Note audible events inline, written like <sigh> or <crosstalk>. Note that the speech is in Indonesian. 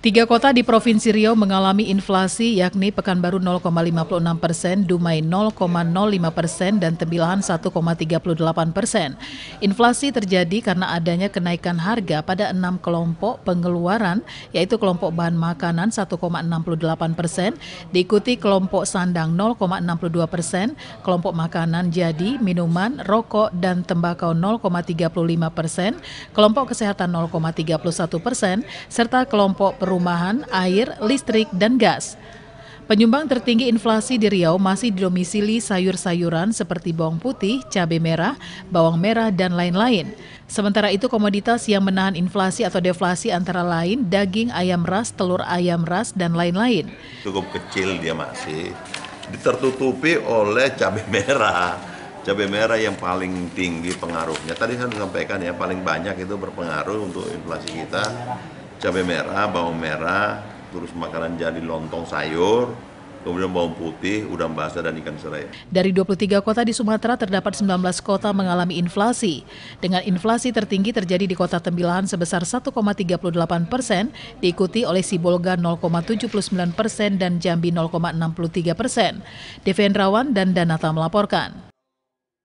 Tiga kota di Provinsi Riau mengalami inflasi yakni Pekanbaru 0,56 persen, Dumai 0,05 persen, dan Tembilahan 1,38 persen. Inflasi terjadi karena adanya kenaikan harga pada enam kelompok pengeluaran, yaitu kelompok bahan makanan 1,68 persen, diikuti kelompok sandang 0,62 persen, kelompok makanan jadi, minuman, rokok, dan tembakau 0,35 persen, kelompok kesehatan 0,31 persen, serta kelompok perumahan, air, listrik, dan gas. Penyumbang tertinggi inflasi di Riau masih didomisili sayur-sayuran seperti bawang putih, cabai merah, bawang merah, dan lain-lain. Sementara itu komoditas yang menahan inflasi atau deflasi antara lain daging ayam ras, telur ayam ras, dan lain-lain. Cukup kecil dia masih ditertutupi oleh cabai <laughs> merah. Cabai merah yang paling tinggi pengaruhnya. Tadi saya sampaikan ya, paling banyak itu berpengaruh untuk inflasi kita cabai merah, bawang merah, terus makanan jadi lontong sayur, kemudian bawang putih, udang basah, dan ikan serai. Dari 23 kota di Sumatera, terdapat 19 kota mengalami inflasi. Dengan inflasi tertinggi terjadi di kota Tembilahan sebesar 1,38 persen, diikuti oleh Sibolga 0,79 persen dan Jambi 0,63 persen. Devendrawan dan Danata melaporkan.